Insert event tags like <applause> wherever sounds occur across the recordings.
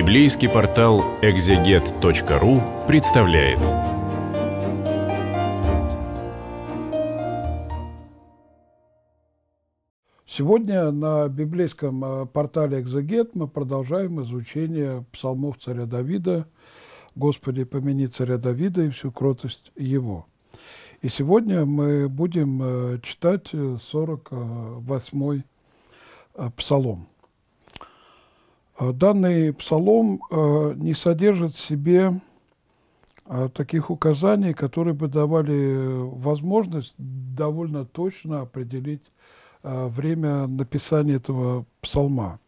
Библейский портал экзегет.ру представляет. Сегодня на библейском э, портале «Экзегет» мы продолжаем изучение псалмов царя Давида. «Господи, помяни царя Давида и всю кротость его». И сегодня мы будем э, читать 48-й э, псалом – Э, данный псалом э, не содержит в себе э, таких указаний, которые бы давали возможность довольно точно определить время написания этого псалма.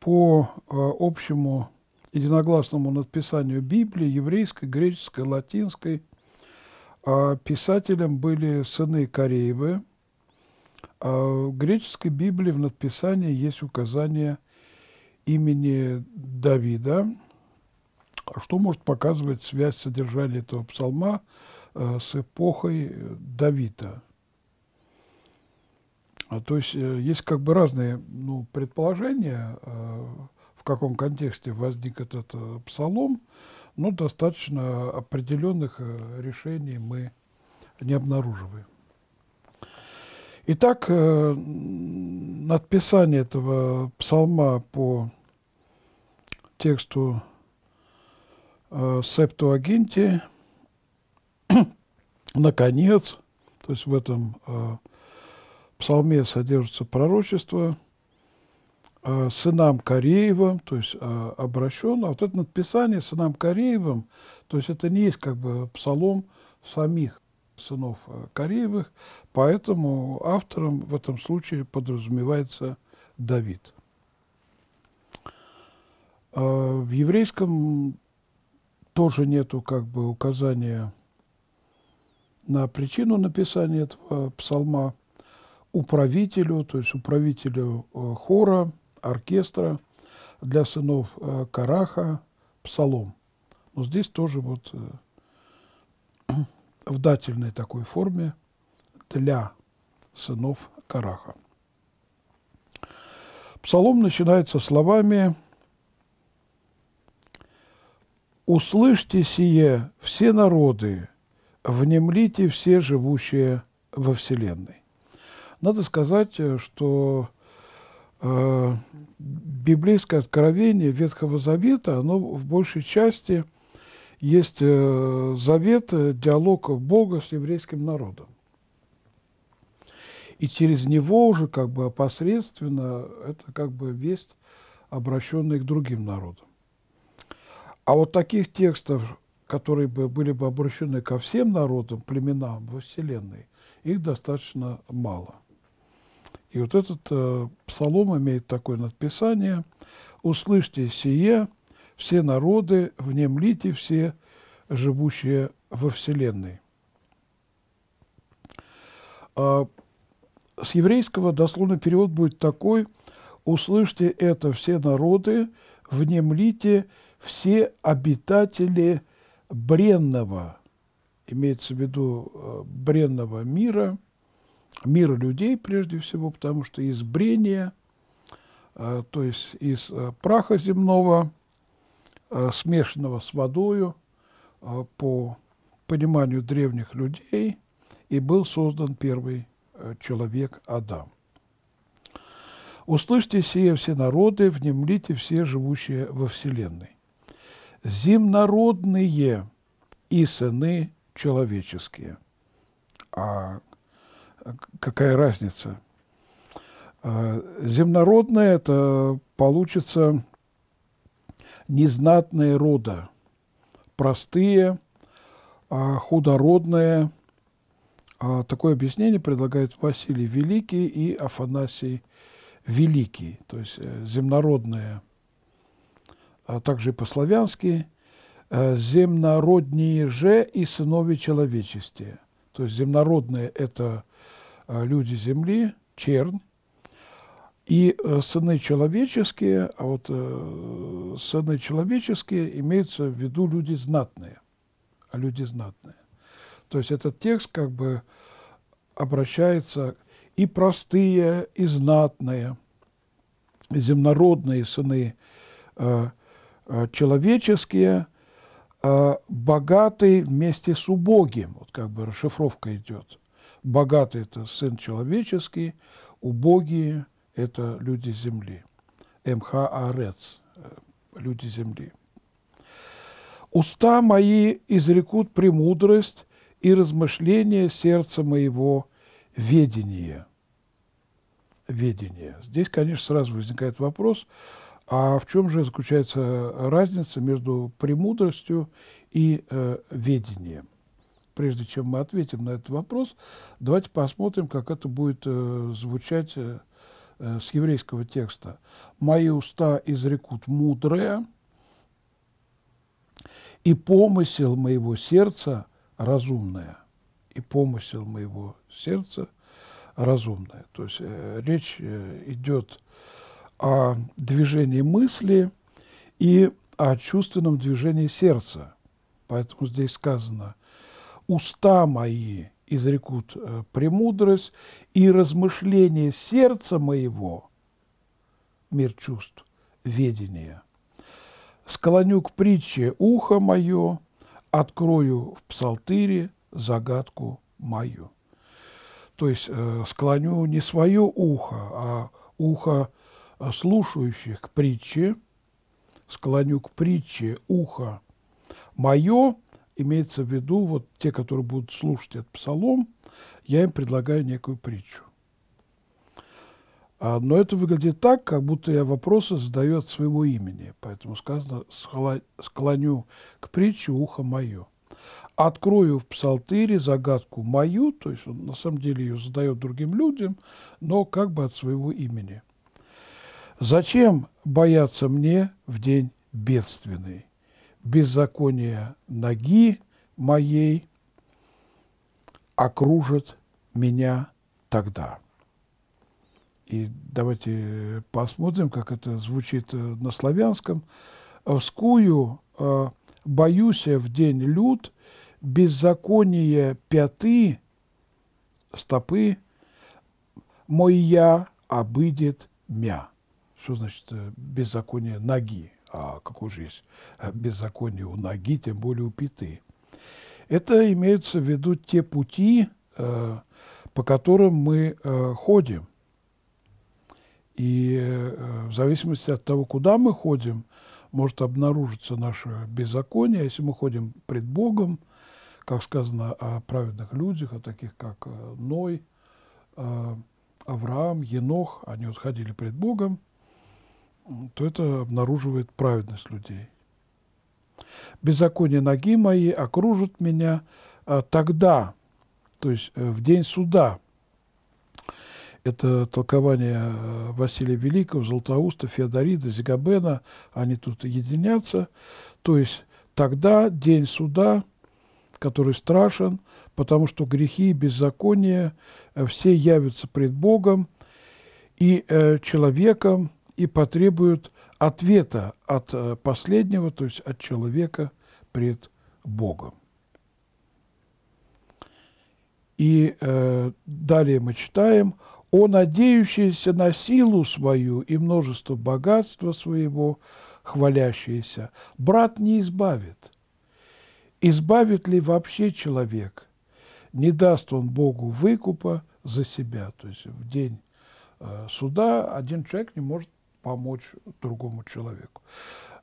По общему единогласному надписанию Библии, еврейской, греческой, латинской, писателем были сыны Кореевы. В греческой Библии в надписании есть указание имени Давида, что может показывать связь содержания этого псалма э, с эпохой э, Давида. А, то есть э, есть как бы разные ну, предположения, в каком контексте возник этот псалом, но достаточно определенных решений мы не обнаруживаем. Итак, э, надписание этого псалма по тексту э, Септуагинти, <clears throat> наконец, то есть в этом э, псалме содержится пророчество сынам Кореевым, то есть обращен, а вот это надписание сынам Кореевым, то есть это не есть как бы псалом самих сынов Кореевых, Поэтому автором в этом случае подразумевается Давид. А, в еврейском тоже нету как бы указания на причину написания этого псалма управителю, то есть управителю э, хора, оркестра для сынов э, Караха псалом. Но здесь тоже вот э, <clears throat> в дательной такой форме – для сынов Караха. Псалом начинается словами «Услышьте сие все народы, внемлите все живущие во Вселенной». Надо сказать, что э, библейское откровение Ветхого Завета, оно в большей части есть э, завет, э, диалог Бога с еврейским народом и через него уже как бы опосредственно это как бы весть, обращенная к другим народам. А вот таких текстов, которые бы были бы обращены ко всем народам, племенам во Вселенной, их достаточно мало. И вот этот э, псалом имеет такое надписание «Услышьте сие, все народы, внемлите все, живущие во Вселенной». А, с еврейского дословный перевод будет такой «Услышьте это все народы, внемлите все обитатели бренного» имеется в виду э, бренного мира, мира людей прежде всего, потому что из брения, э, то есть из э, праха земного, смешанного с водою, по пониманию древних людей, и был создан первый Э, человек Адам. «Услышьте сие все народы, внемлите все живущие во вселенной, земнородные и сыны человеческие». А э, какая разница? А, земнородные это получится незнатные рода, простые, а худородные – а такое объяснение предлагает Василий Великий и Афанасий Великий, то есть э, земнородные, а также и по-славянски, э, земнородние же и сынове человечести. То есть земнородные – это э, люди земли, чернь, и сыны человеческие, а вот сыны человеческие имеются в виду люди знатные, а люди знатные. То есть этот текст как бы обращается и простые, и знатные, земнородные сыны э, э человеческие, э, богатый вместе с убогим, вот как бы расшифровка идет. Богатый – это сын человеческий, убогие – это люди земли. МХ Арец э, – люди земли. «Уста мои изрекут премудрость, и размышление сердца моего ведения. Ведение. Здесь, конечно, сразу возникает вопрос, а в чем же заключается разница между премудростью и э, ведением? Прежде чем мы ответим на этот вопрос, давайте посмотрим, как это будет э, звучать э, э с еврейского текста. «Мои уста изрекут мудрое, и помысел моего сердца разумная, и помысел моего сердца разумное, То есть э, речь э, идет о движении мысли и о чувственном движении сердца. Поэтому здесь сказано «уста мои изрекут э, премудрость, и размышление сердца моего, мир чувств, ведение, склоню к притче ухо мое, открою в псалтыре загадку мою. То есть э, склоню не свое ухо, а ухо э, слушающих к притче, склоню к притче ухо мое, имеется в виду вот те, которые будут слушать этот псалом, я им предлагаю некую притчу. А, но это выглядит так, как будто я вопросы задаю от своего имени. Поэтому сказано «склоню к притче ухо мое». «Открою в псалтыре загадку мою», то есть он на самом деле ее задает другим людям, но как бы от своего имени. «Зачем бояться мне в день бедственный? Беззаконие ноги моей окружит меня тогда». И давайте посмотрим, как это звучит э, на славянском. «Вскую э, боюсь в день люд, беззаконие пяты, стопы, мой я обыдет мя». Что значит э, беззаконие ноги? А какое же есть э, беззаконие у ноги, тем более у пяты? Это имеются в виду те пути, по которым мы ходим и э, в зависимости от того, куда мы ходим, может обнаружиться наше беззаконие. Если мы ходим пред Богом, как сказано о праведных людях, о таких как э, Ной, э, Авраам, Енох, они вот ходили пред Богом, то это обнаруживает праведность людей. «Беззаконие ноги мои окружит меня а тогда», то есть в день суда, это толкование э, Василия Великого, Золотоуста, Феодорида, Зигабена, они тут единятся. То есть тогда день суда, который страшен, потому что грехи и беззакония э, все явятся пред Богом и э, человеком и потребуют ответа от э, последнего, то есть от человека пред Богом. И э, далее мы читаем – о надеющийся на силу свою и множество богатства своего, хвалящийся, брат не избавит. Избавит ли вообще человек? Не даст он Богу выкупа за себя. То есть в день э, суда один человек не может помочь другому человеку.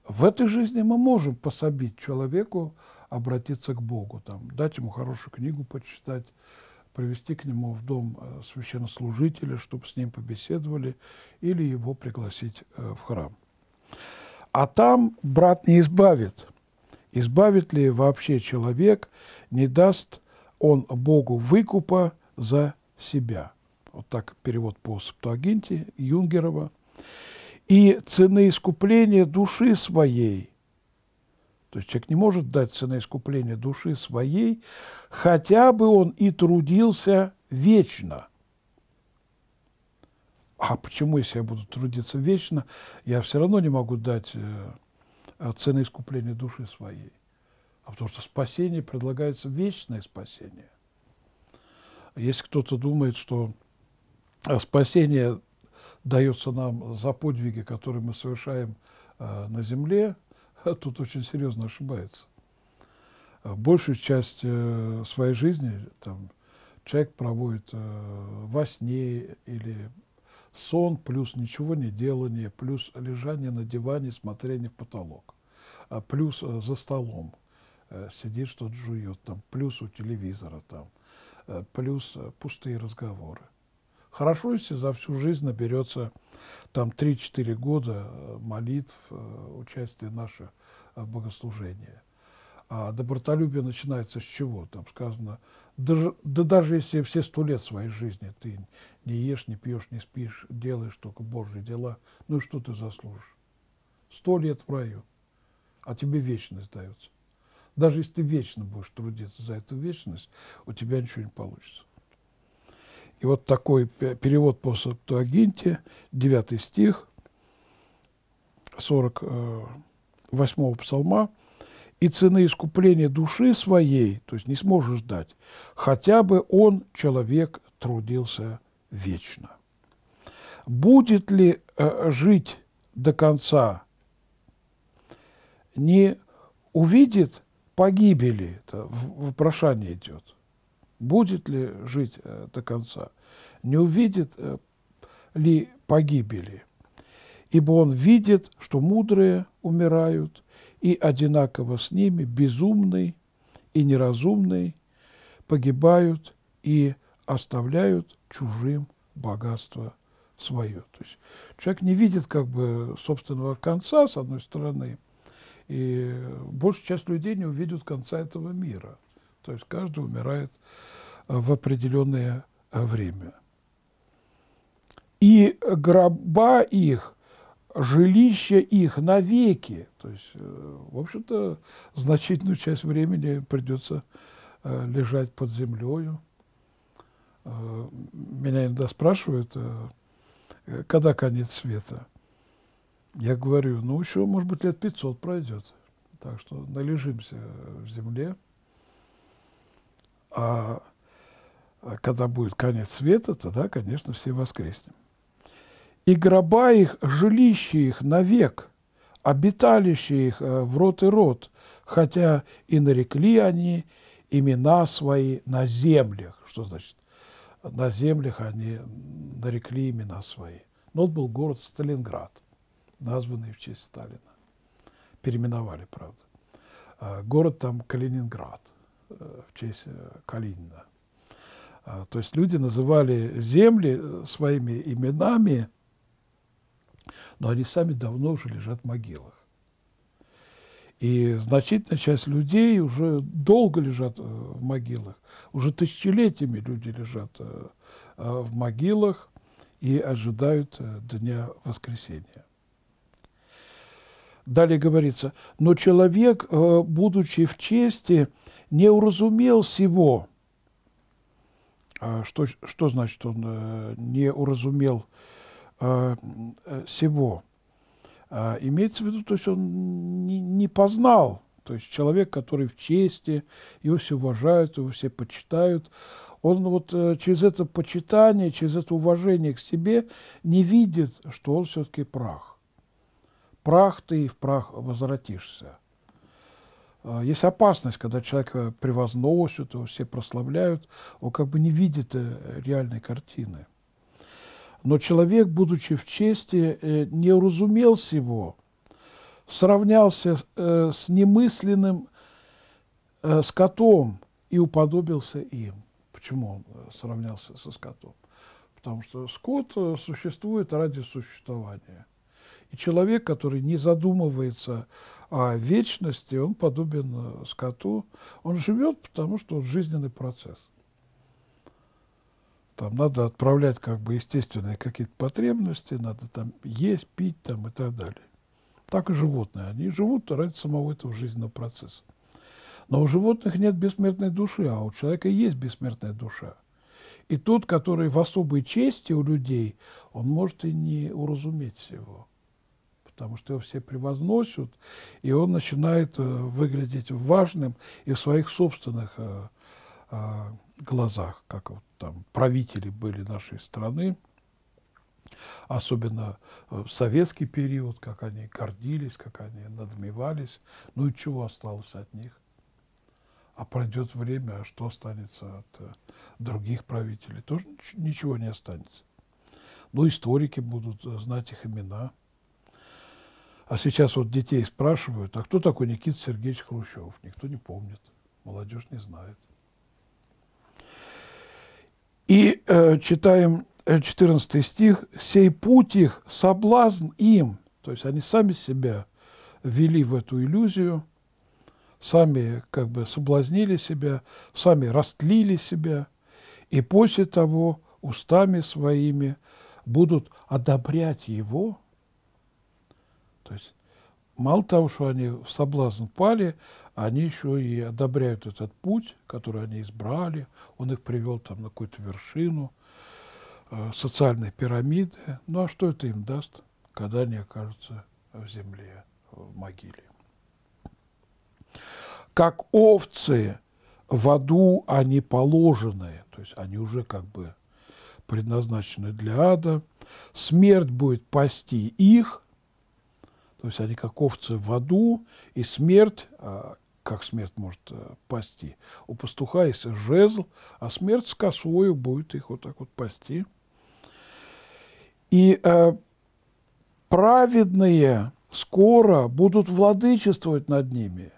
В этой жизни мы можем пособить человеку обратиться к Богу, там, дать ему хорошую книгу почитать, привести к нему в дом э, священнослужителя, чтобы с ним побеседовали, или его пригласить э, в храм. А там брат не избавит. Избавит ли вообще человек, не даст он Богу выкупа за себя. Вот так перевод по Септуагинте Юнгерова. И цены искупления души своей то есть человек не может дать искупления души своей, хотя бы он и трудился вечно. А почему, если я буду трудиться вечно, я все равно не могу дать цены э, искупления души своей? А потому что спасение предлагается вечное спасение. Если кто-то думает, что э, спасение дается нам за подвиги, которые мы совершаем э, на земле, <laughs> тут очень серьезно ошибается. Э, большую часть э, своей жизни там, человек проводит э, во сне или сон, плюс ничего не делание, плюс лежание на диване, смотрение в потолок, а плюс за столом сидит, что-то жует, там, плюс у телевизора, там, плюс пустые разговоры. Хорошо, если за всю жизнь наберется там 3-4 года э, молитв, э, участия наше в э, богослужении. А добротолюбие начинается с чего? Там сказано, даже, да даже если все сто лет своей жизни ты не ешь, не пьешь, не спишь, делаешь только Божьи дела, ну и что ты заслужишь? Сто лет в раю, а тебе вечность дается. Даже если ты вечно будешь трудиться за эту вечность, у тебя ничего не получится. И вот такой перевод по Септуагинте, 9 стих, 48 э, псалма, «И цены искупления души своей, то есть не сможешь дать хотя бы он, человек, трудился вечно». Будет ли э, жить до конца, не увидит погибели, это в прошание идет – будет ли жить э, до конца, не увидит э, ли погибели, ибо он видит, что мудрые умирают, и одинаково с ними безумный и неразумный погибают и оставляют чужим богатство свое. То есть человек не видит как бы собственного конца, с одной стороны, и большая часть людей не увидит конца этого мира – то есть каждый умирает э, в определенное э, время. И гроба их, жилища их навеки. То есть, э, в общем-то, значительную часть времени придется лежать под землей. Меня иногда спрашивают, когда конец света. Я говорю, ну еще, может быть, лет 500 пройдет. Так что належимся в земле. А, а, когда будет конец света, тогда, конечно, все воскреснем. И гроба их, жилище их навек, обиталище их э, в рот и рот, хотя и нарекли они имена свои на землях. Что значит? На землях они нарекли имена свои. Но это был город Сталинград, названный в честь Сталина. Переименовали, правда. А город там Калининград – Э, в честь э, Калинина. А, то есть люди называли земли э, своими именами, но они сами давно уже лежат в могилах. И значительная часть людей уже долго лежат в могилах, уже тысячелетиями люди лежат в могилах и ожидают дня воскресения. Далее говорится, но человек, э, будучи в чести, не уразумел всего. А что, что значит он э, не уразумел всего? Э, а имеется в виду, то есть он не, не познал. То есть человек, который в чести, его все уважают, его все почитают, он вот через это почитание, через это уважение к себе не видит, что он все-таки прах прах ты и в прах возвратишься. А, есть опасность, когда человека превозносят, его все прославляют, он как бы не видит э, реальной картины. Но человек, будучи в чести, э, не уразумел всего, сравнялся э, с немысленным скотом и уподобился им. Почему он сравнялся со скотом? Потому что скот существует ради существования. И человек, который не задумывается о вечности, он подобен э, скоту. Он живет, потому что он жизненный процесс. Там надо отправлять как бы естественные какие-то потребности, надо там есть, пить там и так далее. Так и животные. Они живут ради самого этого жизненного процесса. Но у животных нет бессмертной души, а у человека есть бессмертная душа. И тот, который в особой чести у людей, он может и не уразуметь всего потому что его все превозносят, и он начинает э, выглядеть важным и в своих собственных э, э, глазах, как вот там правители были нашей страны, особенно в советский период, как они гордились, как они надмевались, ну и чего осталось от них. А пройдет время, а что останется от других правителей? Тоже ничего не останется. Но историки будут знать их имена – а сейчас вот детей спрашивают, а кто такой Никита Сергеевич Хрущев? Никто не помнит, молодежь не знает. И э, читаем 14 э, стих. «Сей путь их, соблазн им». То есть они сами себя ввели в эту иллюзию, сами как бы соблазнили себя, сами растлили себя, и после того устами своими будут одобрять его – то есть мало того, что они в соблазн пали, они еще и одобряют этот путь, который они избрали, он их привел там на какую-то вершину э, социальной пирамиды. Ну а что это им даст, когда они окажутся в земле, в могиле? Как овцы в аду они положены, то есть они уже как бы предназначены для ада, смерть будет пасти их – то есть они как овцы в аду, и смерть, а, как смерть может э, пасти? У пастуха есть жезл, а смерть с косою будет их вот так вот пасти. И а, праведные скоро будут владычествовать над ними.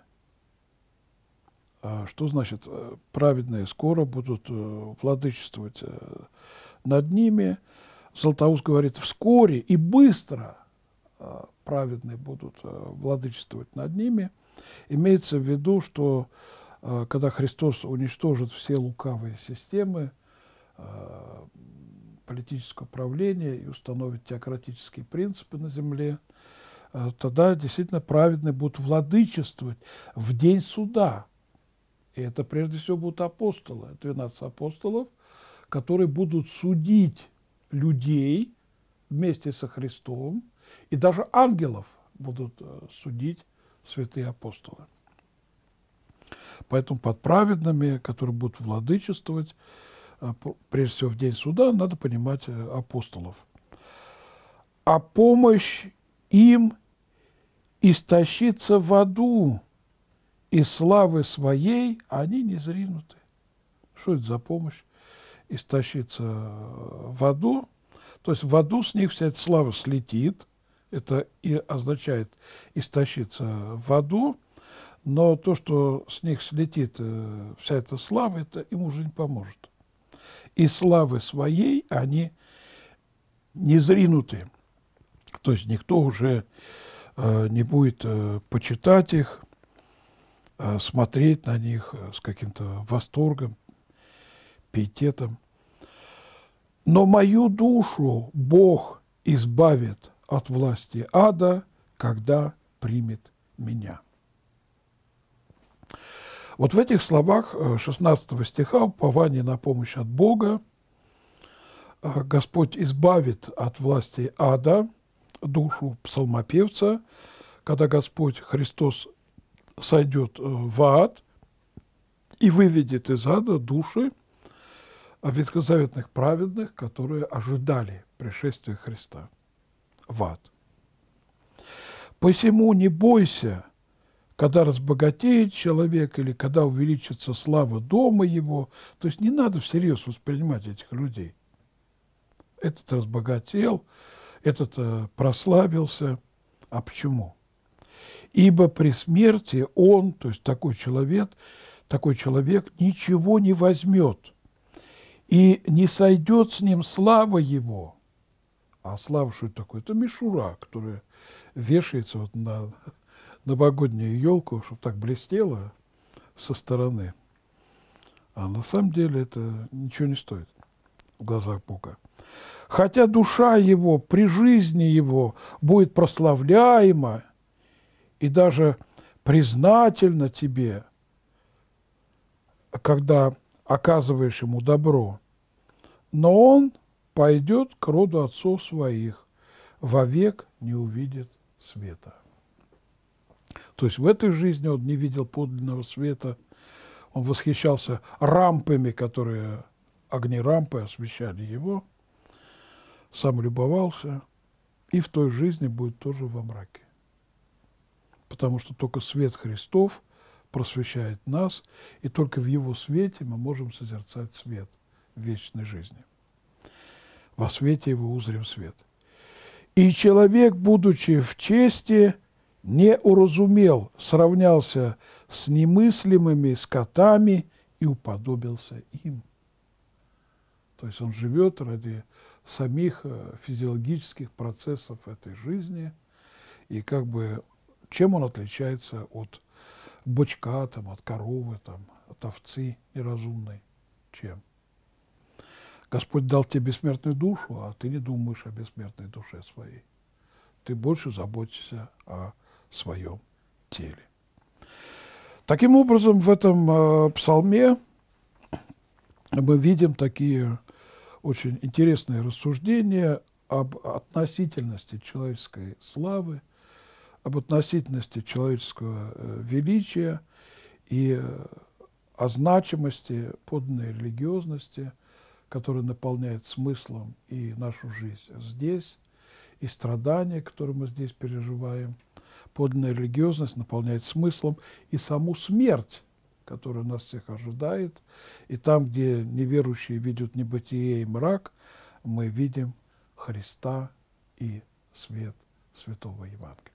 А, что значит э, праведные скоро будут владычествовать над ними? Златоуст говорит, вскоре и быстро а, праведные будут э, владычествовать над ними. Имеется в виду, что э, когда Христос уничтожит все лукавые системы э, политического правления и установит теократические принципы на земле, тогда действительно праведные будут владычествовать в день суда. И это прежде всего будут апостолы, 12 апостолов, которые будут судить людей вместе со Христом и даже ангелов будут э, судить святые апостолы. Поэтому под праведными, которые будут владычествовать, э, прежде всего в день суда, надо понимать э, апостолов. А помощь им истощится в аду, и славы своей они не зринуты. Что это за помощь? Истощиться в аду. То есть в аду с них вся эта слава слетит, это и означает истощиться в аду, но то, что с них слетит э, вся эта слава, это им уже не поможет. И славы своей они незринуты, То есть никто уже э, не будет э, почитать их, смотреть на них с каким-то восторгом, пиететом. Но мою душу Бог избавит от власти ада, когда примет меня». Вот в этих словах 16 э, стиха «Упование на помощь от Бога», э, «Господь избавит от власти ада» душу псалмопевца, когда Господь Христос сойдет э, в ад и выведет из ада души ветхозаветных праведных, которые ожидали пришествия Христа в ад. Посему не бойся, когда разбогатеет человек или когда увеличится слава дома его. То есть не надо всерьез воспринимать этих людей. Этот разбогател, этот э, прославился. А почему? Ибо при смерти он, то есть такой человек, такой человек ничего не возьмет, и не сойдет с ним слава его – а слава, что это Это мишура, которая вешается вот на <laughs> новогоднюю елку, чтобы так блестела со стороны. А на самом деле это ничего не стоит в глазах Бога. Хотя душа его при жизни его будет прославляема и даже признательна тебе, когда оказываешь ему добро. Но он пойдет к роду отцов своих, вовек не увидит света. То есть в этой жизни он не видел подлинного света, он восхищался рампами, которые огни рампы освещали его, сам любовался, и в той жизни будет тоже во мраке. Потому что только свет Христов просвещает нас, и только в его свете мы можем созерцать свет вечной жизни во свете его узрим свет. И человек, будучи в чести, не уразумел, сравнялся с немыслимыми скотами и уподобился им. То есть он живет ради самих э, физиологических процессов этой жизни, и как бы чем он отличается от бочка там, от коровы, там, от овцы неразумной, чем? Господь дал тебе бессмертную душу, а ты не думаешь о бессмертной душе своей. Ты больше заботишься о своем теле. Таким образом, в этом э, псалме мы видим такие очень интересные рассуждения об относительности человеческой славы, об относительности человеческого э, величия и э, о значимости подлинной религиозности – который наполняет смыслом и нашу жизнь здесь, и страдания, которые мы здесь переживаем. Подлинная религиозность наполняет смыслом и саму смерть, которая нас всех ожидает. И там, где неверующие видят небытие и мрак, мы видим Христа и свет Святого Евангелия.